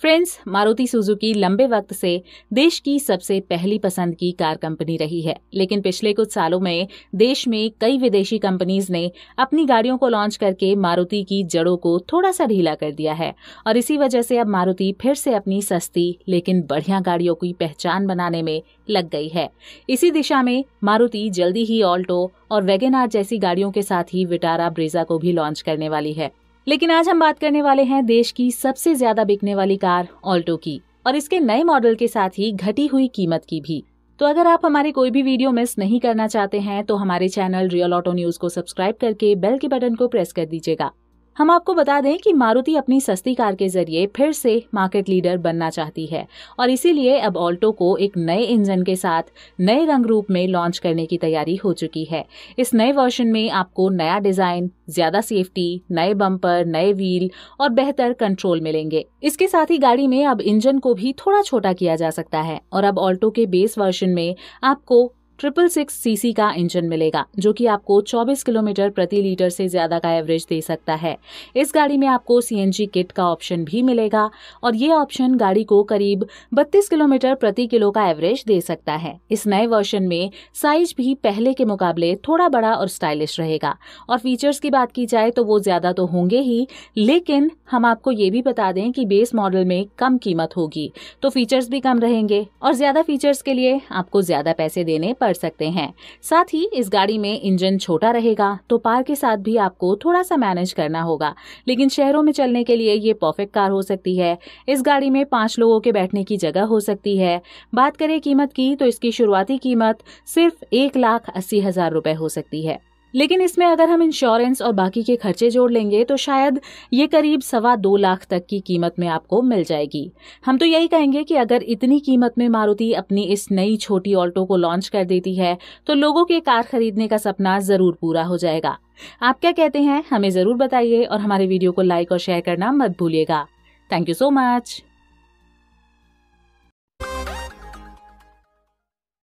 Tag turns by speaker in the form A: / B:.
A: friends Maruti Suzuki लंबे वक्त से देश की सबसे पहली पसंद की कार कंपनी रही है लेकिन पिछले कुछ सालों में देश में कई विदेशी कंपनीज ने अपनी गाड़ियों को लॉन्च करके मारुति की जड़ों को थोड़ा सा ढीला कर दिया है और इसी वजह से अब मारुति फिर से अपनी सस्ती लेकिन बढ़िया गाड़ियों की पहचान बनाने में लग गई है इसी दिशा में मारुति जल्दी ही ऑल्टो और वेगेनार जैसी गाड़ियों के साथ ही विटारा ब्रेजा को भी लॉन्च करने वाली है लेकिन आज हम बात करने वाले हैं देश की सबसे ज्यादा बिकने वाली कार ऑल्टो की और इसके नए मॉडल के साथ ही घटी हुई कीमत की भी तो अगर आप हमारे कोई भी वीडियो मिस नहीं करना चाहते हैं तो हमारे चैनल रियल ऑटो न्यूज को सब्सक्राइब करके बेल के बटन को प्रेस कर दीजिएगा हम आपको बता दें कि मारुति अपनी सस्ती कार के जरिए फिर से मार्केट लीडर बनना चाहती है और इसीलिए अब ऑल्टो को एक नए इंजन के साथ नए रंग रूप में लॉन्च करने की तैयारी हो चुकी है इस नए वर्जन में आपको नया डिजाइन ज्यादा सेफ्टी नए बम्पर नए व्हील और बेहतर कंट्रोल मिलेंगे इसके साथ ही गाड़ी में अब इंजन को भी थोड़ा छोटा किया जा सकता है और अब ऑल्टो के बेस वर्जन में आपको ट्रिपल सिक्स सीसी का इंजन मिलेगा जो कि आपको 24 किलोमीटर प्रति लीटर से ज्यादा का एवरेज दे सकता है इस गाड़ी में आपको सीएनजी किट का ऑप्शन भी मिलेगा और ये ऑप्शन गाड़ी को करीब 32 किलोमीटर प्रति किलो का एवरेज दे सकता है इस नए वर्जन में साइज भी पहले के मुकाबले थोड़ा बड़ा और स्टाइलिश रहेगा और फीचर्स की बात की जाए तो वो ज्यादा तो होंगे ही लेकिन हम आपको ये भी बता दें कि बेस मॉडल में कम कीमत होगी तो फीचर्स भी कम रहेंगे और ज्यादा फीचर्स के लिए आपको ज्यादा पैसे देने पर कर सकते हैं साथ ही इस गाड़ी में इंजन छोटा रहेगा तो पार के साथ भी आपको थोड़ा सा मैनेज करना होगा लेकिन शहरों में चलने के लिए ये परफेक्ट कार हो सकती है इस गाड़ी में पांच लोगों के बैठने की जगह हो सकती है बात करें कीमत की तो इसकी शुरुआती कीमत सिर्फ एक लाख अस्सी हज़ार रुपए हो सकती है लेकिन इसमें अगर हम इंश्योरेंस और बाकी के खर्चे जोड़ लेंगे तो शायद ये करीब सवा दो लाख तक की कीमत में आपको मिल जाएगी हम तो यही कहेंगे कि अगर इतनी कीमत में मारुति अपनी इस नई छोटी ऑल्टो को लॉन्च कर देती है तो लोगों के कार खरीदने का सपना ज़रूर पूरा हो जाएगा आप क्या कहते हैं हमें ज़रूर बताइए और हमारे वीडियो को लाइक और शेयर करना मत भूलिएगा थैंक यू सो मच